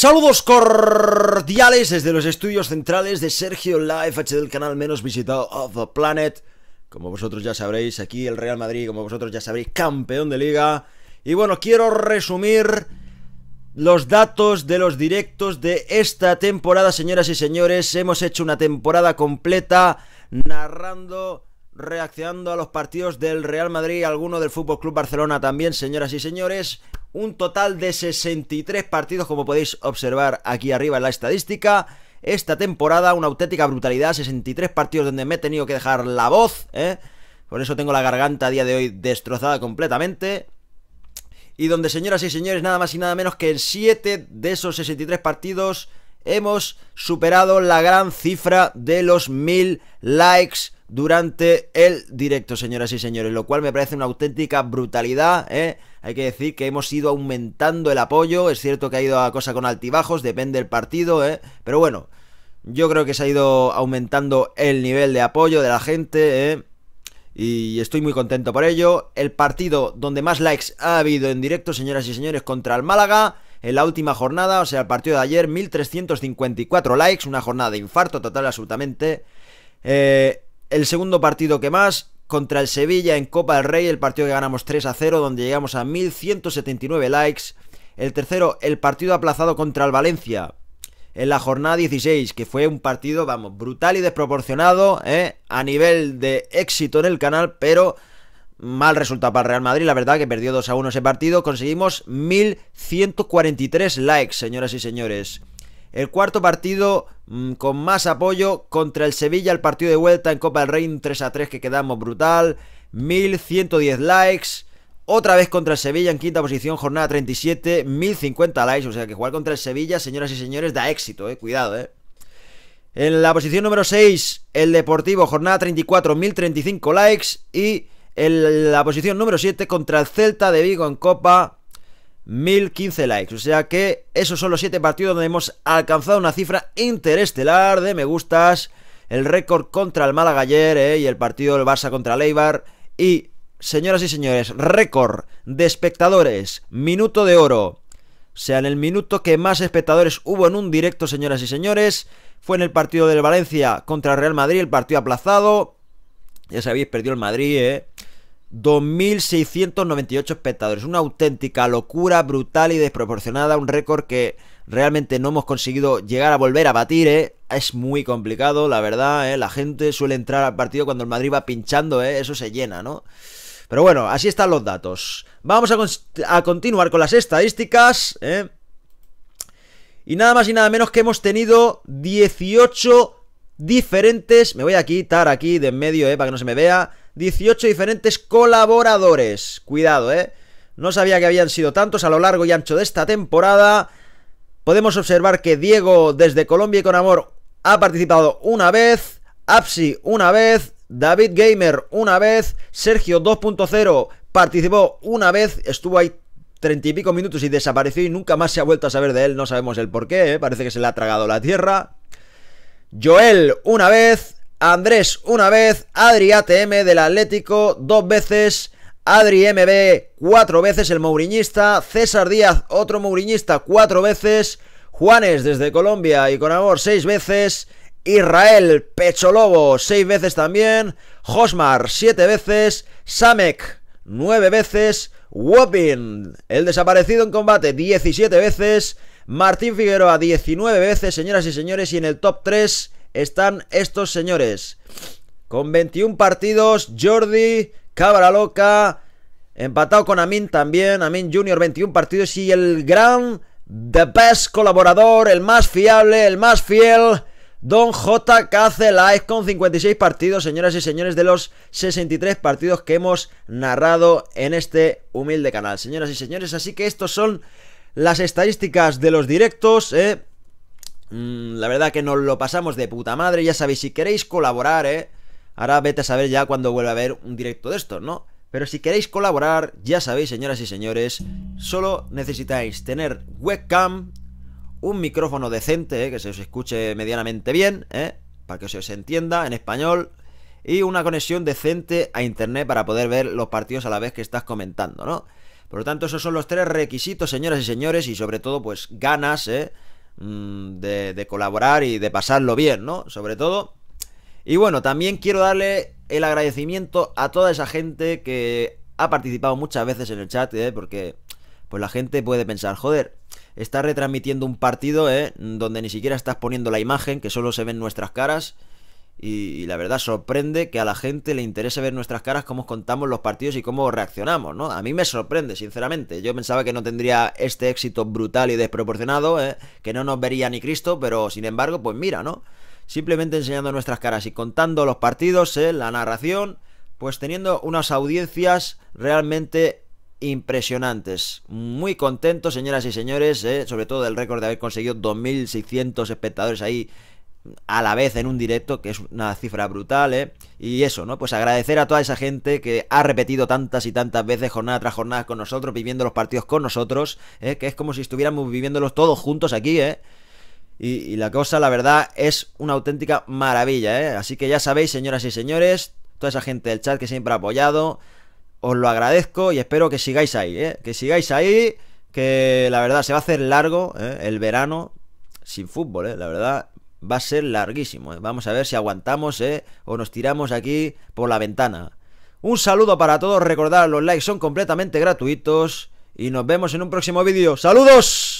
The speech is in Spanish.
Saludos cordiales desde los estudios centrales de Sergio Live H del canal menos visitado of the planet. Como vosotros ya sabréis, aquí el Real Madrid, como vosotros ya sabréis, campeón de liga. Y bueno, quiero resumir los datos de los directos de esta temporada, señoras y señores. Hemos hecho una temporada completa narrando, reaccionando a los partidos del Real Madrid, Algunos del Fútbol Club Barcelona también, señoras y señores un total de 63 partidos, como podéis observar aquí arriba en la estadística. Esta temporada, una auténtica brutalidad, 63 partidos donde me he tenido que dejar la voz, ¿eh? Por eso tengo la garganta a día de hoy destrozada completamente. Y donde, señoras y señores, nada más y nada menos que en 7 de esos 63 partidos hemos superado la gran cifra de los 1000 likes durante el directo, señoras y señores. Lo cual me parece una auténtica brutalidad, ¿eh? Hay que decir que hemos ido aumentando el apoyo. Es cierto que ha ido a cosa con altibajos, depende del partido, ¿eh? Pero bueno, yo creo que se ha ido aumentando el nivel de apoyo de la gente, ¿eh? y estoy muy contento por ello. El partido donde más likes ha habido en directo, señoras y señores, contra el Málaga. En la última jornada, o sea, el partido de ayer, 1354 likes, una jornada de infarto total absolutamente. Eh, el segundo partido que más, contra el Sevilla en Copa del Rey, el partido que ganamos 3 a 0, donde llegamos a 1179 likes. El tercero, el partido aplazado contra el Valencia en la jornada 16, que fue un partido, vamos, brutal y desproporcionado ¿eh? a nivel de éxito en el canal, pero mal resultado para el Real Madrid, la verdad que perdió 2 a 1 ese partido, conseguimos 1143 likes, señoras y señores. El cuarto partido mm, con más apoyo contra el Sevilla, el partido de vuelta en Copa del Rey, 3 a 3 que quedamos brutal. 1110 likes. Otra vez contra el Sevilla en quinta posición, jornada 37, 1050 likes. O sea que jugar contra el Sevilla, señoras y señores, da éxito, eh. Cuidado, eh. En la posición número 6, el Deportivo, jornada 34, 1035 likes. Y en la posición número 7, contra el Celta de Vigo en Copa, 1015 likes. O sea que esos son los 7 partidos donde hemos alcanzado una cifra interestelar de me gustas. El récord contra el Málaga ayer eh, y el partido del Barça contra el Eibar. Y, señoras y señores, récord de espectadores. Minuto de oro. O sea, en el minuto que más espectadores hubo en un directo, señoras y señores. Fue en el partido del Valencia contra el Real Madrid, el partido aplazado. Ya sabéis, perdió el Madrid, ¿eh? 2.698 espectadores. Una auténtica locura brutal y desproporcionada. Un récord que realmente no hemos conseguido llegar a volver a batir. ¿eh? Es muy complicado, la verdad. ¿eh? La gente suele entrar al partido cuando el Madrid va pinchando. ¿eh? Eso se llena, ¿no? Pero bueno, así están los datos. Vamos a, a continuar con las estadísticas. ¿eh? Y nada más y nada menos que hemos tenido 18 diferentes. Me voy a quitar aquí de en medio ¿eh? para que no se me vea. 18 diferentes colaboradores. Cuidado, ¿eh? No sabía que habían sido tantos a lo largo y ancho de esta temporada. Podemos observar que Diego desde Colombia y con amor ha participado una vez, Apsi una vez, David Gamer una vez, Sergio 2.0 participó una vez, estuvo ahí treinta y pico minutos y desapareció y nunca más se ha vuelto a saber de él, no sabemos el por qué, eh. parece que se le ha tragado la tierra. Joel una vez, Andrés una vez, Adri ATM del Atlético dos veces, Adri MB cuatro veces, el Mourinista... César Díaz otro Mourinista, cuatro veces, Juanes desde Colombia y con amor seis veces, Israel Pecholobo seis veces también, Josmar siete veces, Samek nueve veces, Wopin, el desaparecido en combate 17 veces, Martín Figueroa 19 veces, señoras y señores, y en el top 3 están estos señores. Con 21 partidos, Jordi, Cabra Loca, empatado con Amin también, Amin Junior 21 partidos y el gran, the best colaborador, el más fiable, el más fiel, Don J. Live con 56 partidos, señoras y señores, de los 63 partidos que hemos narrado en este humilde canal, señoras y señores. Así que estos son las estadísticas de los directos, ¿eh? Mm, la verdad que nos lo pasamos de puta madre. Ya sabéis, si queréis colaborar, ¿eh? Ahora vete a saber ya cuando vuelve a haber un directo de estos, ¿no? Pero si queréis colaborar, ya sabéis, señoras y señores, solo necesitáis tener webcam, un micrófono decente, ¿eh? que se os escuche medianamente bien, ¿eh? para que se os entienda en español, y una conexión decente a internet para poder ver los partidos a la vez que estás comentando, ¿no? Por lo tanto, esos son los tres requisitos, señoras y señores, y sobre todo, pues ganas, ¿eh? Mm, de, colaborar y de pasarlo bien, ¿no? Sobre todo. Y bueno, también quiero darle el agradecimiento a toda esa gente que ha participado muchas veces en el chat, ¿eh? porque pues la gente puede pensar, joder, estás retransmitiendo un partido ¿eh? donde ni siquiera estás poniendo la imagen, que solo se ven nuestras caras. Y, la verdad sorprende que a la gente le interese ver nuestras caras, cómo contamos los partidos y cómo reaccionamos, ¿no? A mí me sorprende, sinceramente. Yo pensaba que no tendría este éxito brutal y desproporcionado, ¿eh? que no nos vería ni Cristo, pero sin embargo, pues mira, ¿no? Simplemente enseñando nuestras caras y contando los partidos, ¿eh? la narración, pues teniendo unas audiencias realmente impresionantes. Muy contentos, señoras y señores, ¿eh? sobre todo del récord de haber conseguido 2.600 espectadores ahí a la vez en un directo, que es una cifra brutal, ¿eh? Y eso, ¿no? Pues agradecer a toda esa gente que ha repetido tantas y tantas veces, jornada tras jornada, con nosotros, viviendo los partidos con nosotros, ¿eh? que es como si estuviéramos viviéndolos todos juntos aquí, ¿eh? Y, la cosa, la verdad, es una auténtica maravilla, ¿eh? Así que ya sabéis, señoras y señores, toda esa gente del chat que siempre ha apoyado, os lo agradezco y espero que sigáis ahí, ¿eh? Que sigáis ahí, que la verdad se va a hacer largo ¿eh? el verano sin fútbol, ¿eh? La verdad, va a ser larguísimo. ¿eh? Vamos a ver si aguantamos ¿eh? o nos tiramos aquí por la ventana. Un saludo para todos. Recordad, los likes son completamente gratuitos. Y nos vemos en un próximo vídeo. ¡Saludos!